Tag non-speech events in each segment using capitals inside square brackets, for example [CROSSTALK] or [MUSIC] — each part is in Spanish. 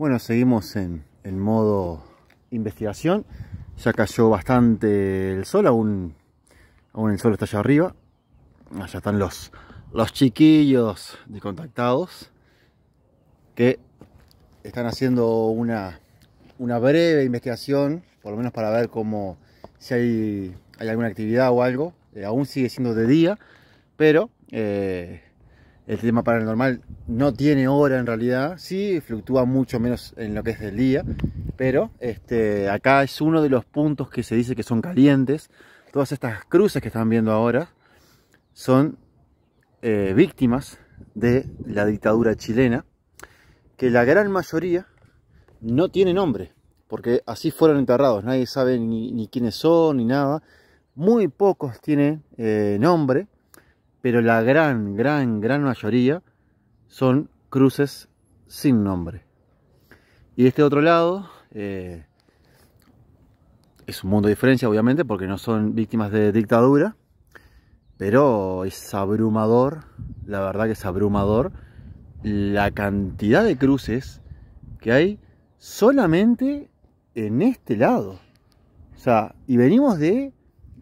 Bueno, seguimos en, el modo investigación. Ya cayó bastante el sol, aún, el sol está allá arriba. Allá están los, los chiquillos descontactados que están haciendo una, breve investigación, por lo menos para ver cómo si hay, alguna actividad o algo. Eh, aún sigue siendo de día, pero eh, el tema paranormal no tiene hora en realidad, sí fluctúa mucho menos en lo que es del día, pero este, acá es uno de los puntos que se dice que son calientes. Todas estas cruces que están viendo ahora son eh, víctimas de la dictadura chilena, que la gran mayoría no tiene nombre, porque así fueron enterrados, nadie sabe ni, quiénes son ni nada. Muy pocos tienen eh, nombre pero la gran, gran, gran mayoría son cruces sin nombre. Y este otro lado eh, es un mundo de diferencia, obviamente, porque no son víctimas de dictadura, pero es abrumador, la verdad que es abrumador, la cantidad de cruces que hay solamente en este lado. O sea, y venimos de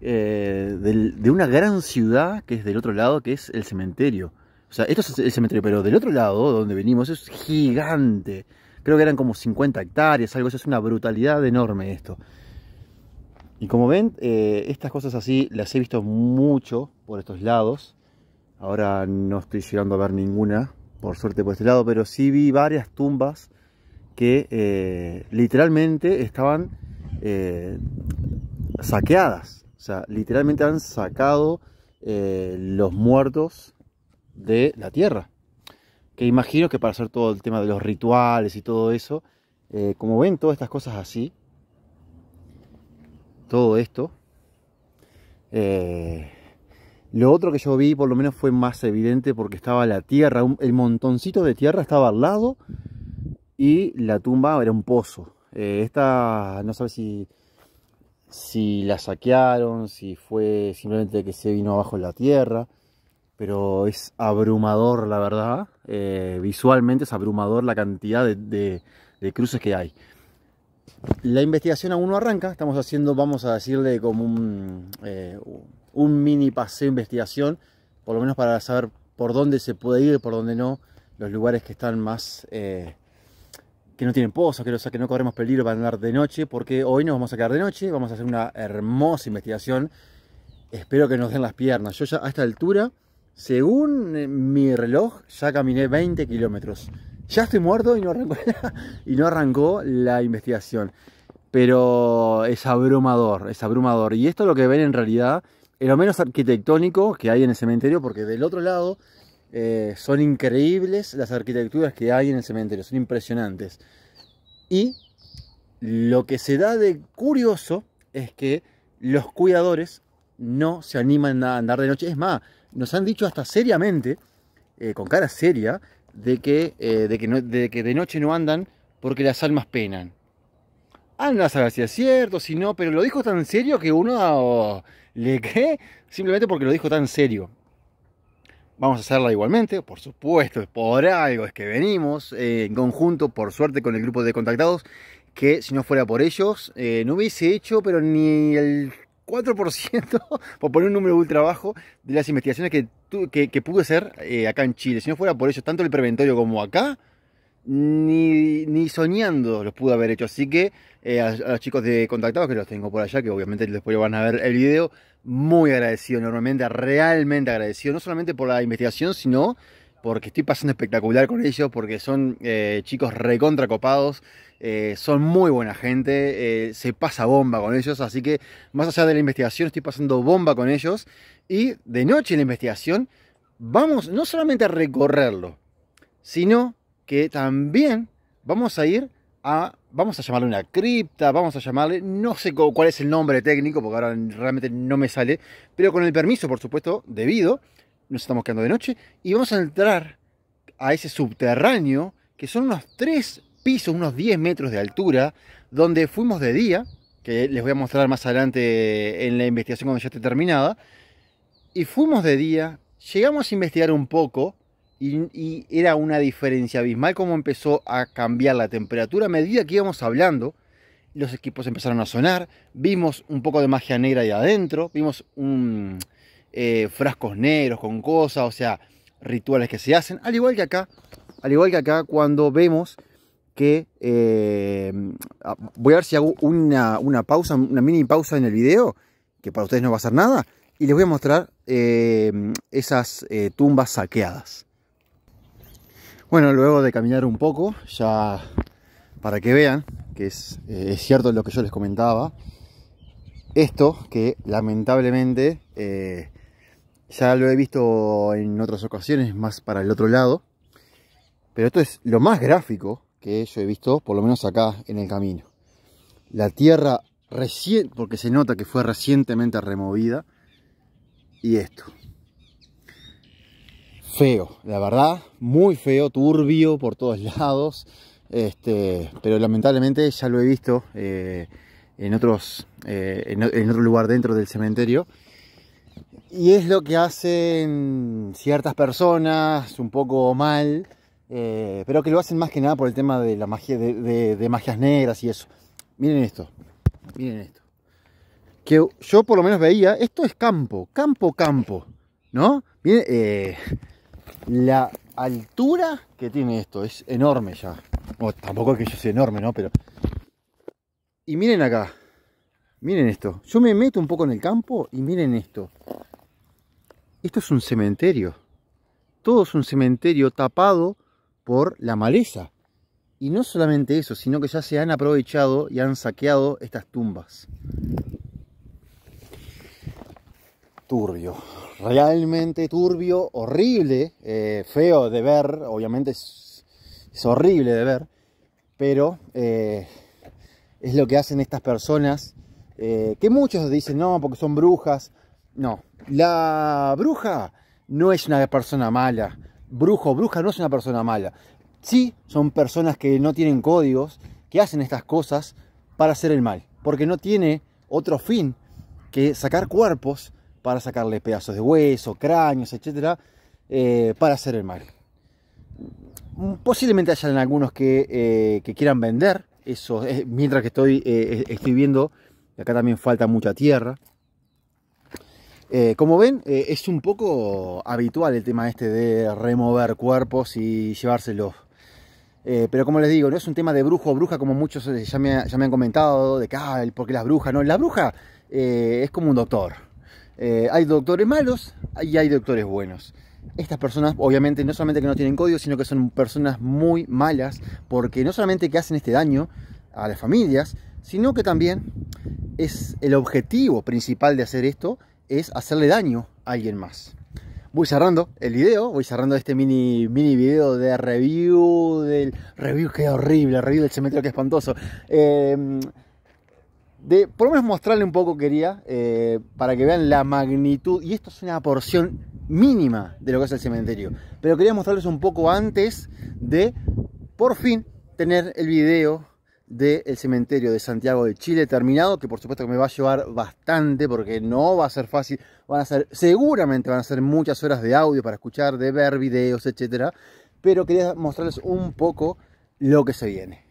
eh, de una gran ciudad que es del otro lado, que es el cementerio. O sea, esto es el cementerio, pero del otro lado, donde venimos, es gigante. Creo que eran como 50 hectáreas, algo así, es una brutalidad enorme esto. Y como ven, eh, estas cosas así las he visto mucho por estos lados. Ahora no estoy llegando a ver ninguna, por suerte por este lado, pero sí vi varias tumbas que eh, literalmente estaban saqueadas. O sea, literalmente han sacado eh, los muertos de la tierra. Que imagino que para hacer todo el tema de los rituales y todo eso, eh, como ven todas estas cosas así, todo esto, eh, lo otro que yo vi por lo menos fue más evidente porque estaba la tierra, el montoncito de tierra estaba al lado y la tumba era un pozo. esta, no sé si si la saquearon, si fue simplemente que se vino abajo en la tierra, pero es abrumador la verdad, eh, visualmente es abrumador la cantidad de, cruces que hay. La investigación aún no arranca, estamos haciendo, vamos a decirle, como un, eh, mini paseo investigación, por lo menos para saber por dónde se puede ir, por dónde no, los lugares que están más... Eh, que no tienen pozos, que, que no corremos peligro para andar de noche, porque hoy nos vamos a quedar de noche, vamos a hacer una hermosa investigación. Espero que nos den las piernas. Yo ya a esta altura, según eh, mi reloj, ya caminé 20 kilómetros. Ya estoy muerto y no, arrancó [LAUGHS] y no arrancó la investigación. Pero es abrumador, es abrumador. Y esto es lo que ven en realidad, en lo menos arquitectónico que hay en el cementerio, porque del otro lado eh, son increíbles las arquitecturas que hay en el cementerio, son impresionantes. Y lo que se da de curioso es que los cuidadores no se animan a andar de noche. Es más, nos han dicho hasta seriamente, eh, con cara seria, de que, eh, de, que de noche no andan porque las almas penan. Anda a saber si es cierto, si no, pero lo dijo tan serio que uno oh, le cree simplemente porque lo dijo tan serio. Vamos a hacerla igualmente, por supuesto, por algo es que venimos eh, en conjunto, por suerte, con el grupo de contactados, que si no fuera por ellos, eh, no hubiese hecho, pero ni el 4%, [LAUGHS] por poner un número ultra bajo, de las investigaciones que, que, pude hacer eh, acá en Chile. Si no fuera por ellos, tanto el preventorio como acá, ni, soñando los pude haber hecho. Así que a, los chicos de contactados que los tengo por allá, que obviamente después van a ver el video, muy agradecido normalmente, realmente agradecido, no solamente por la investigación, sino porque estoy pasando espectacular con ellos, porque son eh, chicos recontra copados, eh, son muy buena gente, eh, se pasa bomba con ellos, así que más allá de la investigación estoy pasando bomba con ellos y de noche en la investigación vamos no solamente a recorrerlo, sino que también vamos a ir a vamos a llamarle una cripta, vamos a llamarle, no sé cuál es el nombre técnico, porque ahora realmente no me sale, pero con el permiso, por supuesto, debido, nos estamos quedando de noche, y vamos a entrar a ese subterráneo, que son unos tres pisos, unos 10 metros de altura, donde fuimos de día, que les voy a mostrar más adelante en la investigación cuando ya esté terminada, y fuimos de día, llegamos a investigar un poco, y, era una diferencia abismal como empezó a cambiar la temperatura a medida que íbamos hablando. Los equipos empezaron a sonar, vimos un poco de magia negra ahí adentro, vimos un, eh, frascos negros con cosas, o sea, rituales que se hacen, al igual que acá, al igual que acá cuando vemos que... Eh, ah, voy a ver si hago una, una pausa, una mini pausa en el video, que para ustedes no va a ser nada, y les voy a mostrar eh, esas tumbas saqueadas. Bueno, luego de caminar un poco, ya para que vean que es, eh, cierto lo que yo les comentaba, esto que lamentablemente eh, ya lo he visto en otras ocasiones más para el otro lado, pero esto es lo más gráfico que yo he visto, por lo menos acá en el camino. La tierra recién, porque se nota que fue recientemente removida, y esto feo, la verdad, muy feo, turbio por todos lados. Este, pero lamentablemente ya lo he visto eh, en, otros, eh, en, otro lugar dentro del cementerio. Y es lo que hacen ciertas personas un poco mal, eh, pero que lo hacen más que nada por el tema de, la magia, de, de magias negras y eso. Miren esto, miren esto. Que yo por lo menos veía, esto es campo, campo, campo, ¿no? Miren, la altura que tiene esto. Es enorme ya. tampoco es que yo sea enorme, ¿no? Pero... Y miren acá. Miren esto. Yo me meto un poco en el campo y miren esto. Esto es un cementerio. Todo es un cementerio tapado por la maleza. Y no solamente eso, sino que ya se han aprovechado y han saqueado estas tumbas turbio, realmente turbio, horrible, eh, feo de ver, obviamente es, horrible de ver, pero eh, es lo que hacen estas personas, eh, que muchos dicen, no, porque son brujas, no, la bruja no es una persona mala, brujo, bruja no es una persona mala, sí son personas que no tienen códigos, que hacen estas cosas para hacer el mal, porque no tiene otro fin que sacar cuerpos, para sacarle pedazos de hueso, cráneos, etcétera, eh, para hacer el mal. Mm, posiblemente hayan algunos que, eh, quieran vender, eso, eh, mientras que estoy, viendo, acá también falta mucha tierra. como ven, es un poco habitual el tema este de remover cuerpos y llevárselos. pero como les digo, no es un tema de brujo o bruja como muchos ya me, han comentado, de que ah, porque las brujas, no, la bruja es como un doctor, eh, hay doctores malos y hay doctores buenos. Estas personas obviamente no solamente que no tienen código, sino que son personas muy malas porque no solamente que hacen este daño a las familias, sino que también es el objetivo principal de hacer esto es hacerle daño a alguien más. Voy cerrando el video, voy cerrando este mini, mini video de review del review que horrible, review del cementerio que espantoso. Eh, de por lo menos mostrarle un poco quería, eh, para que vean la magnitud, y esto es una porción mínima de lo que es el cementerio, pero quería mostrarles un poco antes de, por fin, tener el video del cementerio de Santiago de Chile terminado, que por supuesto que me va a llevar bastante porque no va a ser fácil, van a ser, seguramente van a ser muchas horas de audio para escuchar, de ver videos, etcétera, pero quería mostrarles un poco lo que se viene.